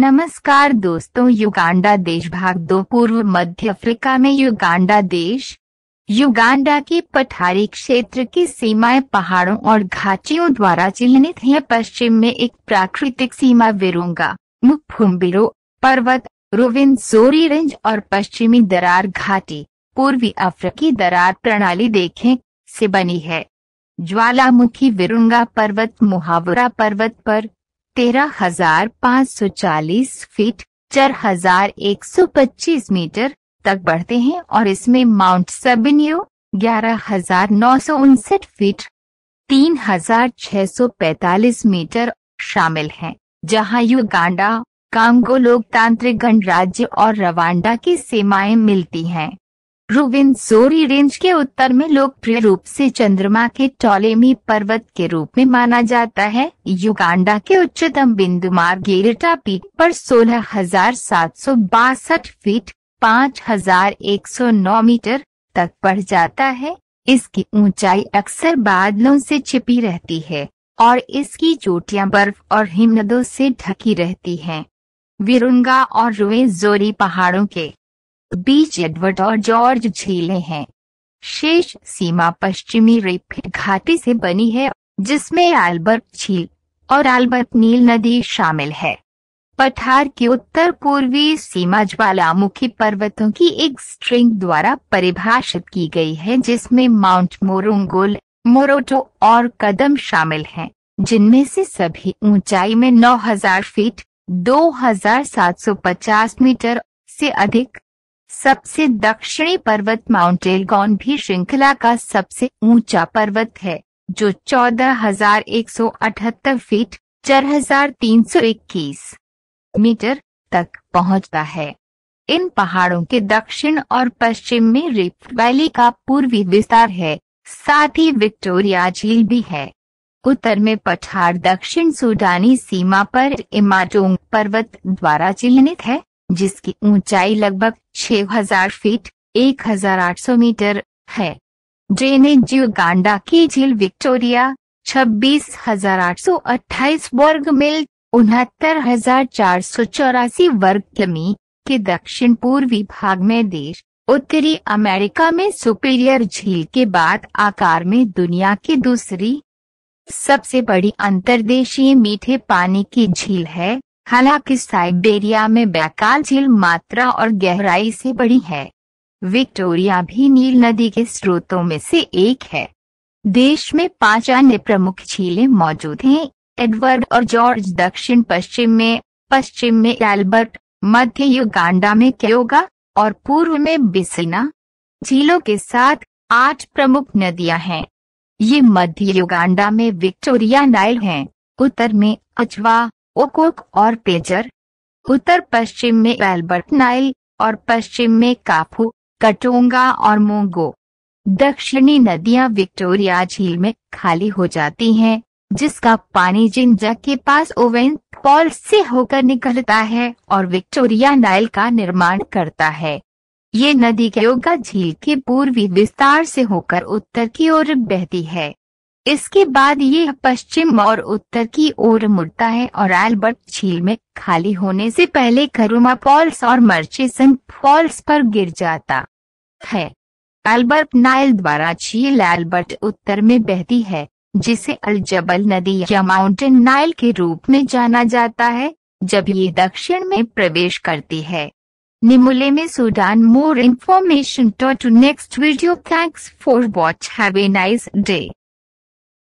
नमस्कार दोस्तों युगांडा देश भाग दो पूर्व मध्य अफ्रीका में युगांडा देश युगांडा के पठारी क्षेत्र की सीमाएं पहाड़ों और घाटियों द्वारा चिन्हित है पश्चिम में एक प्राकृतिक सीमा विरूंगा मुखुम्बिरो पर्वत रोविनजोरी रेंज और पश्चिमी दरार घाटी पूर्वी अफ्रीकी दरार प्रणाली देखें से बनी है ज्वालामुखी विरुंगा पर्वत मुहावरा पर्वत पर तेरह हजार पाँच सौ चालीस फीट चार हजार एक सौ पच्चीस मीटर तक बढ़ते हैं और इसमें माउंट सबन्यू ग्यारह हजार नौ सौ उनसठ फीट तीन हजार छह सौ पैतालीस मीटर शामिल हैं, जहां युगांडा कांगो लोकतांत्रिक गणराज्य और रवांडा की सीमाएं मिलती हैं रुविन सोरी रेंज के उत्तर में लोकप्रिय रूप से चंद्रमा के टॉलेमी पर्वत के रूप में माना जाता है युगांडा के उच्चतम बिंदु मार्ग मार्गेरिटा पीक पर सोलह फीट 5,109 मीटर तक बढ़ जाता है इसकी ऊंचाई अक्सर बादलों से छिपी रहती है और इसकी चोटियां बर्फ और हिमनदों से ढकी रहती हैं। विरुंगा और रुए जोरी पहाड़ों के बीच एडवर्ड और जॉर्ज झीले हैं शेष सीमा पश्चिमी रेपिड घाटी से बनी है जिसमें आल्बर्ट झील और आल्बर्ट नील नदी शामिल है पठार की उत्तर पूर्वी सीमा ज्वालामुखी पर्वतों की एक स्ट्रिंग द्वारा परिभाषित की गई है जिसमें माउंट मोरुंगुल मोरोटो और कदम शामिल हैं, जिनमें से सभी ऊंचाई में 9000 फीट 2750 मीटर से अधिक सबसे दक्षिणी पर्वत माउंट एलगोन भी श्रृंखला का सबसे ऊंचा पर्वत है जो 14,178 फीट चार मीटर तक पहुंचता है इन पहाड़ों के दक्षिण और पश्चिम में रिफ्ट वैली का पूर्वी विस्तार है साथ ही विक्टोरिया झील भी है उत्तर में पठार दक्षिण सूडानी सीमा पर इमाटोंग पर्वत द्वारा चिन्हित है जिसकी ऊंचाई लगभग 6000 फीट 1800 मीटर है ड्रेनेज युगांडा की झील विक्टोरिया 26,828 वर्ग मील उनहत्तर वर्ग किमी के दक्षिण पूर्वी भाग में देश उत्तरी अमेरिका में सुपीरियर झील के बाद आकार में दुनिया की दूसरी सबसे बड़ी अंतरदेशीय मीठे पानी की झील है हालांकि साइबेरिया में बैकाल झील मात्रा और गहराई से बड़ी है विक्टोरिया भी नील नदी के स्रोतों में से एक है देश में पांच अन्य प्रमुख झीलें मौजूद हैं एडवर्ड और जॉर्ज दक्षिण पश्चिम में पश्चिम में एल्बर्ट मध्य युगांडा में क्योगा और पूर्व में बिसिना झीलों के साथ आठ प्रमुख नदियां हैं ये मध्य युगांडा में विक्टोरिया नाइल हैं, उत्तर में अचवा ओकोक और पेजर उत्तर पश्चिम में एल्बर्ट नाइल और पश्चिम में काफू कटोंगा और मोंगो दक्षिणी नदियां विक्टोरिया झील में खाली हो जाती हैं, जिसका पानी जिंजा के पास ओवेन पॉल से होकर निकलता है और विक्टोरिया नाइल का निर्माण करता है ये नदी योगा झील के पूर्वी विस्तार से होकर उत्तर की ओर बहती है इसके बाद यह पश्चिम और उत्तर की ओर मुड़ता है और एल्बर्ट झील में खाली होने से पहले करुमा फॉल्स और मर्चेसन फॉल्स पर गिर जाता है एल्बर्ट नाइल द्वारा झील एल्बर्ट उत्तर में बहती है जिसे अलजबल नदी या माउंटेन नाइल के रूप में जाना जाता है जब ये दक्षिण में प्रवेश करती है निमुले में Sudan more information to next video thanks for watch have nice day